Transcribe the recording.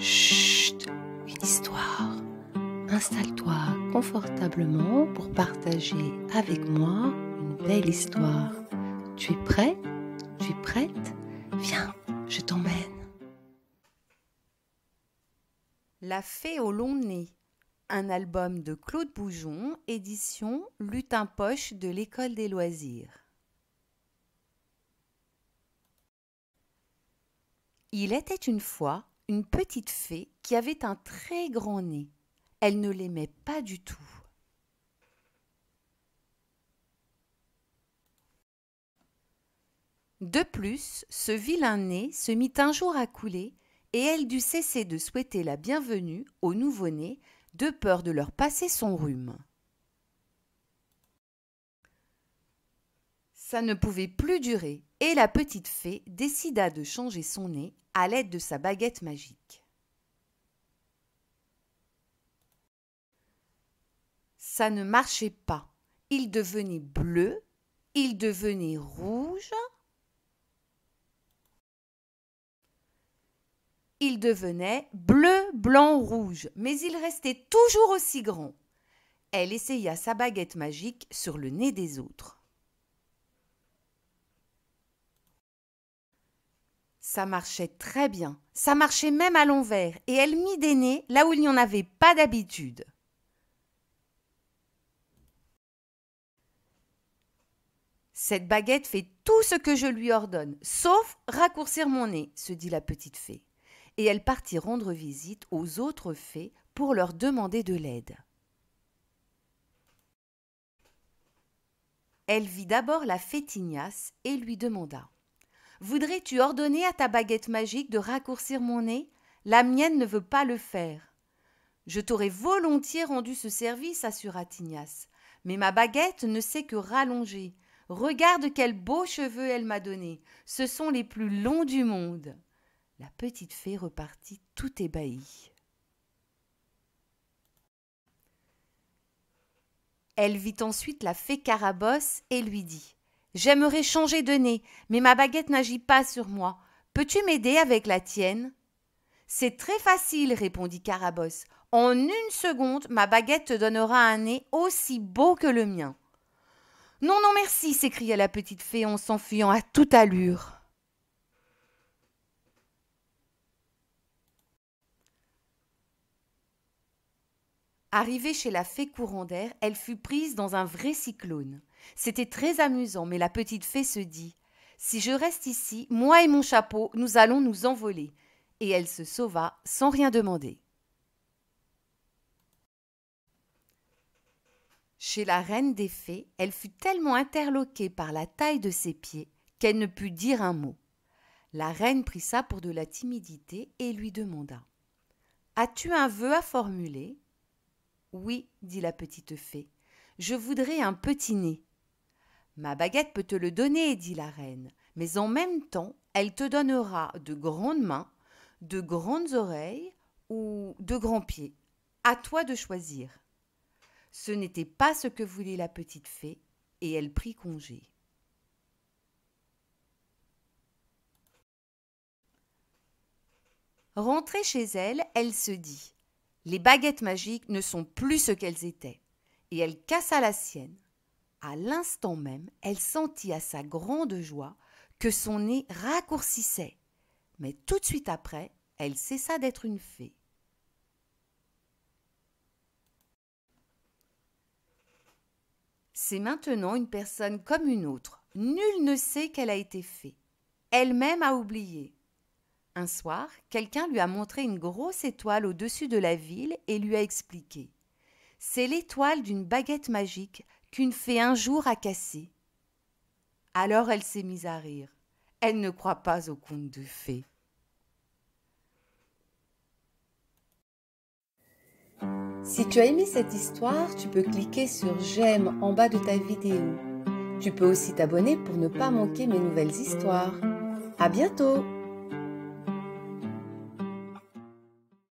Chut, une histoire. Installe-toi confortablement pour partager avec moi une belle histoire. Tu es prêt Tu es prête Viens, je t'emmène. La fée au long nez, un album de Claude Boujon, édition Lutin Poche de l'École des loisirs. Il était une fois une petite fée qui avait un très grand nez. Elle ne l'aimait pas du tout. De plus, ce vilain nez se mit un jour à couler, et elle dut cesser de souhaiter la bienvenue au nouveau né de peur de leur passer son rhume. Ça ne pouvait plus durer et la petite fée décida de changer son nez à l'aide de sa baguette magique. Ça ne marchait pas. Il devenait bleu, il devenait rouge, il devenait bleu, blanc, rouge, mais il restait toujours aussi grand. Elle essaya sa baguette magique sur le nez des autres. Ça marchait très bien. Ça marchait même à l'envers, et elle mit des nez là où il n'y en avait pas d'habitude. Cette baguette fait tout ce que je lui ordonne, sauf raccourcir mon nez, se dit la petite fée. Et elle partit rendre visite aux autres fées pour leur demander de l'aide. Elle vit d'abord la fée Tignasse et lui demanda Voudrais-tu ordonner à ta baguette magique de raccourcir mon nez La mienne ne veut pas le faire. Je t'aurais volontiers rendu ce service, assura Tignas. Mais ma baguette ne sait que rallonger. Regarde quels beaux cheveux elle m'a donnés. Ce sont les plus longs du monde. La petite fée repartit tout ébahie. Elle vit ensuite la fée Carabosse et lui dit J'aimerais changer de nez, mais ma baguette n'agit pas sur moi. Peux-tu m'aider avec la tienne C'est très facile, répondit Carabosse. En une seconde, ma baguette te donnera un nez aussi beau que le mien. Non, non, merci, s'écria la petite fée en s'enfuyant à toute allure. Arrivée chez la fée courant d'air, elle fut prise dans un vrai cyclone. C'était très amusant, mais la petite fée se dit Si je reste ici, moi et mon chapeau, nous allons nous envoler. Et elle se sauva sans rien demander. Chez la reine des fées, elle fut tellement interloquée par la taille de ses pieds qu'elle ne put dire un mot. La reine prit ça pour de la timidité et lui demanda As-tu un vœu à formuler oui, dit la petite fée, je voudrais un petit nez. Ma baguette peut te le donner, dit la reine, mais en même temps, elle te donnera de grandes mains, de grandes oreilles ou de grands pieds. À toi de choisir. Ce n'était pas ce que voulait la petite fée, et elle prit congé. Rentrée chez elle, elle se dit les baguettes magiques ne sont plus ce qu'elles étaient, et elle cassa la sienne. À l'instant même, elle sentit à sa grande joie que son nez raccourcissait, mais tout de suite après, elle cessa d'être une fée. C'est maintenant une personne comme une autre. Nul ne sait qu'elle a été fée. Elle-même a oublié. Un soir, quelqu'un lui a montré une grosse étoile au-dessus de la ville et lui a expliqué. C'est l'étoile d'une baguette magique qu'une fée un jour a cassée. Alors elle s'est mise à rire. Elle ne croit pas aux contes de fées. Si tu as aimé cette histoire, tu peux cliquer sur j'aime en bas de ta vidéo. Tu peux aussi t'abonner pour ne pas manquer mes nouvelles histoires. À bientôt!